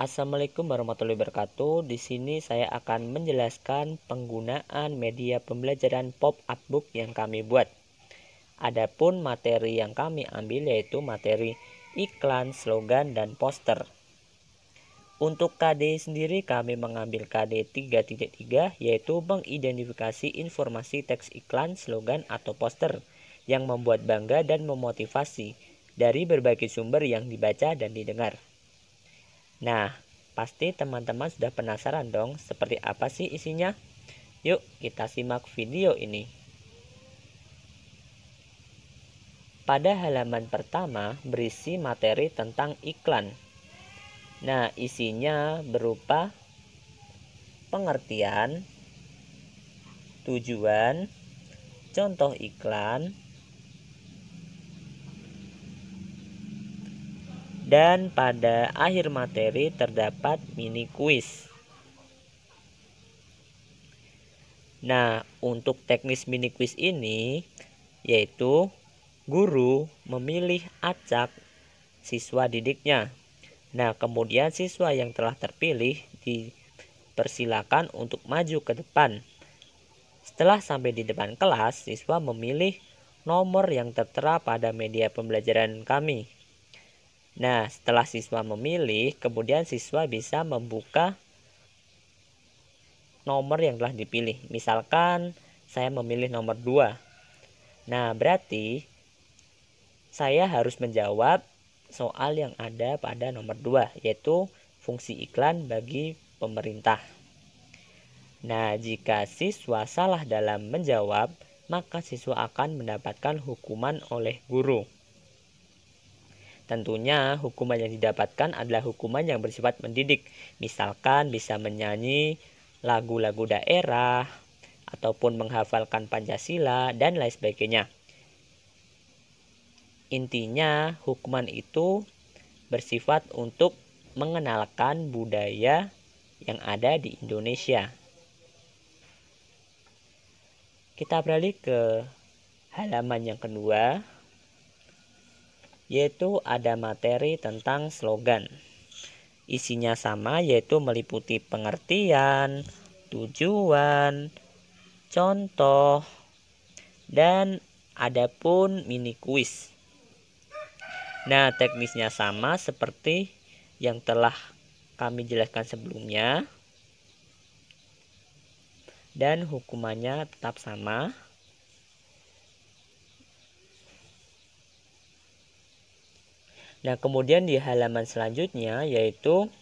Assalamualaikum warahmatullahi wabarakatuh. Di sini saya akan menjelaskan penggunaan media pembelajaran pop-up book yang kami buat. Adapun materi yang kami ambil yaitu materi iklan, slogan, dan poster. Untuk KD sendiri kami mengambil KD 3.3 yaitu mengidentifikasi informasi teks iklan, slogan, atau poster yang membuat bangga dan memotivasi dari berbagai sumber yang dibaca dan didengar. Nah, pasti teman-teman sudah penasaran dong seperti apa sih isinya? Yuk, kita simak video ini. Pada halaman pertama berisi materi tentang iklan. Nah, isinya berupa pengertian, tujuan, contoh iklan, Dan pada akhir materi terdapat mini quiz. Nah, untuk teknis mini quiz ini yaitu guru memilih acak siswa didiknya. Nah, kemudian siswa yang telah terpilih dipersilakan untuk maju ke depan. Setelah sampai di depan kelas, siswa memilih nomor yang tertera pada media pembelajaran kami. Nah, setelah siswa memilih, kemudian siswa bisa membuka nomor yang telah dipilih. Misalkan saya memilih nomor 2. Nah, berarti saya harus menjawab soal yang ada pada nomor 2, yaitu fungsi iklan bagi pemerintah. Nah, jika siswa salah dalam menjawab, maka siswa akan mendapatkan hukuman oleh guru. Tentunya hukuman yang didapatkan adalah hukuman yang bersifat mendidik. Misalkan bisa menyanyi lagu-lagu daerah ataupun menghafalkan Pancasila dan lain sebagainya. Intinya hukuman itu bersifat untuk mengenalkan budaya yang ada di Indonesia. Kita beralih ke halaman yang kedua yaitu ada materi tentang slogan. Isinya sama yaitu meliputi pengertian, tujuan, contoh, dan ada pun mini kuis. Nah, teknisnya sama seperti yang telah kami jelaskan sebelumnya dan hukumannya tetap sama. Nah, kemudian di halaman selanjutnya yaitu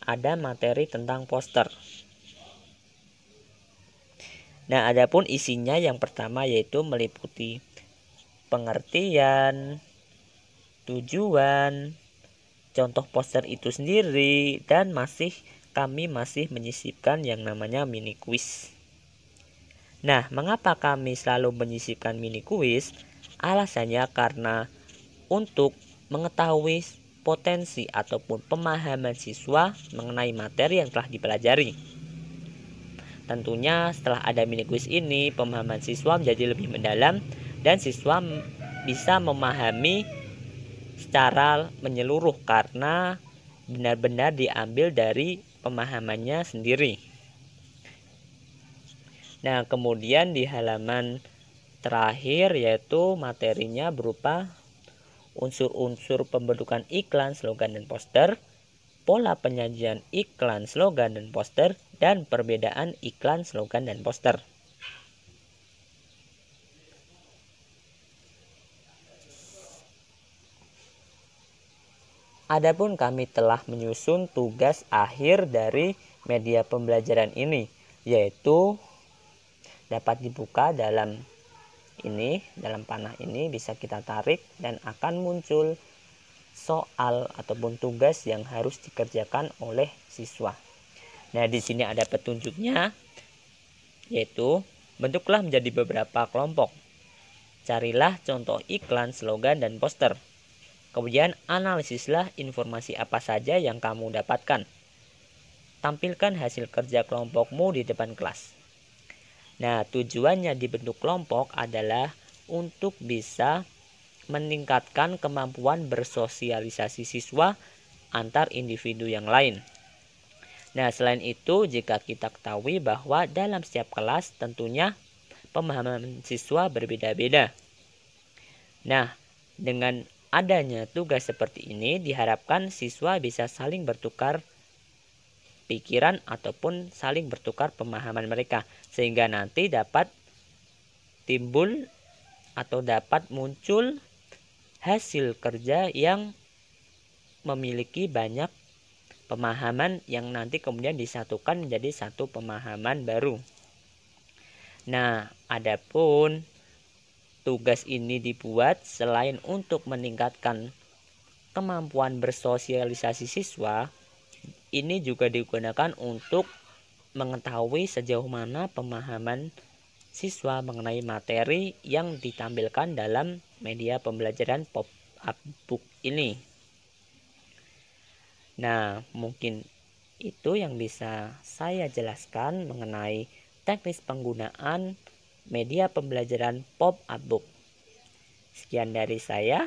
ada materi tentang poster. Nah, adapun isinya yang pertama yaitu meliputi pengertian, tujuan, contoh poster itu sendiri dan masih kami masih menyisipkan yang namanya mini quiz. Nah, mengapa kami selalu menyisipkan mini quiz? Alasannya karena untuk mengetahui potensi ataupun pemahaman siswa mengenai materi yang telah dipelajari. Tentunya setelah ada mini quiz ini, pemahaman siswa menjadi lebih mendalam dan siswa bisa memahami secara menyeluruh karena benar-benar diambil dari pemahamannya sendiri. Nah, kemudian di halaman terakhir yaitu materinya berupa unsur-unsur pembentukan iklan, slogan, dan poster, pola penyajian iklan, slogan, dan poster, dan perbedaan iklan, slogan, dan poster. Adapun kami telah menyusun tugas akhir dari media pembelajaran ini, yaitu dapat dibuka dalam ini, dalam panah ini bisa kita tarik dan akan muncul soal ataupun tugas yang harus dikerjakan oleh siswa. Nah, di sini ada petunjuknya yaitu bentuklah menjadi beberapa kelompok. Carilah contoh iklan, slogan dan poster. Kemudian analisislah informasi apa saja yang kamu dapatkan. Tampilkan hasil kerja kelompokmu di depan kelas. Nah, tujuannya dibentuk kelompok adalah untuk bisa meningkatkan kemampuan bersosialisasi siswa antar individu yang lain. Nah, selain itu, jika kita ketahui bahwa dalam setiap kelas tentunya pemahaman siswa berbeda-beda. Nah, dengan adanya tugas seperti ini diharapkan siswa bisa saling bertukar pikiran ataupun saling bertukar pemahaman mereka sehingga nanti dapat timbul atau dapat muncul hasil kerja yang memiliki banyak pemahaman yang nanti kemudian disatukan menjadi satu pemahaman baru. Nah, adapun tugas ini dibuat selain untuk meningkatkan kemampuan bersosialisasi siswa, ini juga digunakan untuk mengetahui sejauh mana pemahaman siswa mengenai materi yang ditampilkan dalam media pembelajaran pop-up book ini. Nah, mungkin itu yang bisa saya jelaskan mengenai teknis penggunaan media pembelajaran pop-up book. Sekian dari saya.